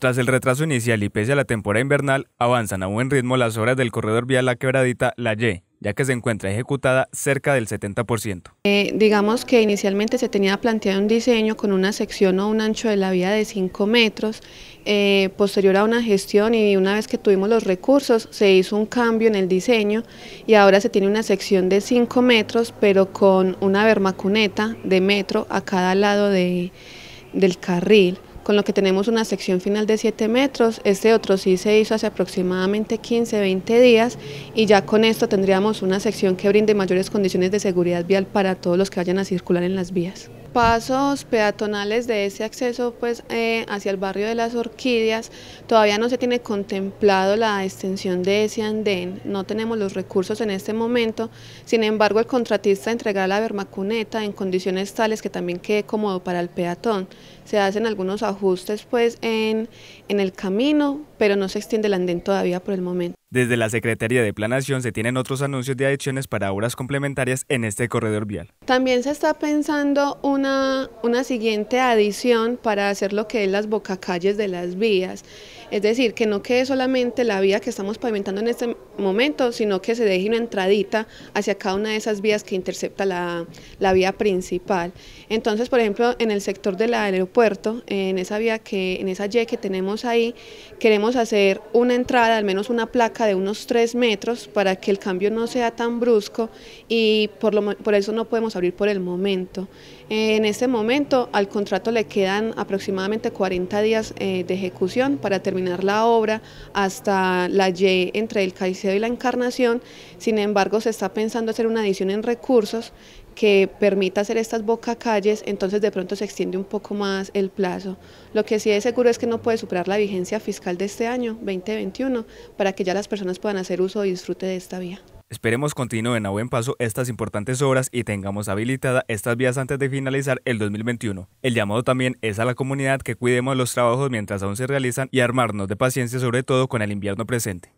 Tras el retraso inicial y pese a la temporada invernal, avanzan a buen ritmo las obras del corredor vía La Quebradita, La Y, ya que se encuentra ejecutada cerca del 70%. Eh, digamos que inicialmente se tenía planteado un diseño con una sección o un ancho de la vía de 5 metros, eh, posterior a una gestión y una vez que tuvimos los recursos se hizo un cambio en el diseño y ahora se tiene una sección de 5 metros pero con una vermacuneta de metro a cada lado de, del carril con lo que tenemos una sección final de 7 metros, este otro sí se hizo hace aproximadamente 15, 20 días y ya con esto tendríamos una sección que brinde mayores condiciones de seguridad vial para todos los que vayan a circular en las vías pasos peatonales de ese acceso pues, eh, hacia el barrio de las orquídeas, todavía no se tiene contemplado la extensión de ese andén, no tenemos los recursos en este momento, sin embargo el contratista entregará la vermacuneta en condiciones tales que también quede cómodo para el peatón. Se hacen algunos ajustes pues, en el camino, pero no se extiende el andén todavía por el momento. Desde la Secretaría de Planación se tienen otros anuncios de adiciones para obras complementarias en este corredor vial. También se está pensando una, una siguiente adición para hacer lo que es las bocacalles de las vías, es decir, que no quede solamente la vía que estamos pavimentando en este momento, sino que se deje una entradita hacia cada una de esas vías que intercepta la, vía principal. Entonces, por ejemplo, en el sector del aeropuerto, en esa vía que, en esa Y que tenemos ahí, queremos hacer una entrada, al menos una placa de unos 3 metros para que el cambio no sea tan brusco y por, lo, por eso no podemos abrir por el momento. En este momento al contrato le quedan aproximadamente 40 días eh, de ejecución para terminar la obra hasta la Y entre el Caicedo la Encarnación, sin embargo se está pensando hacer una adición en recursos que permita hacer estas bocacalles, entonces de pronto se extiende un poco más el plazo. Lo que sí es seguro es que no puede superar la vigencia fiscal de este año, 2021, para que ya las personas puedan hacer uso y disfrute de esta vía. Esperemos continúen a buen paso estas importantes obras y tengamos habilitada estas vías antes de finalizar el 2021. El llamado también es a la comunidad que cuidemos los trabajos mientras aún se realizan y armarnos de paciencia sobre todo con el invierno presente.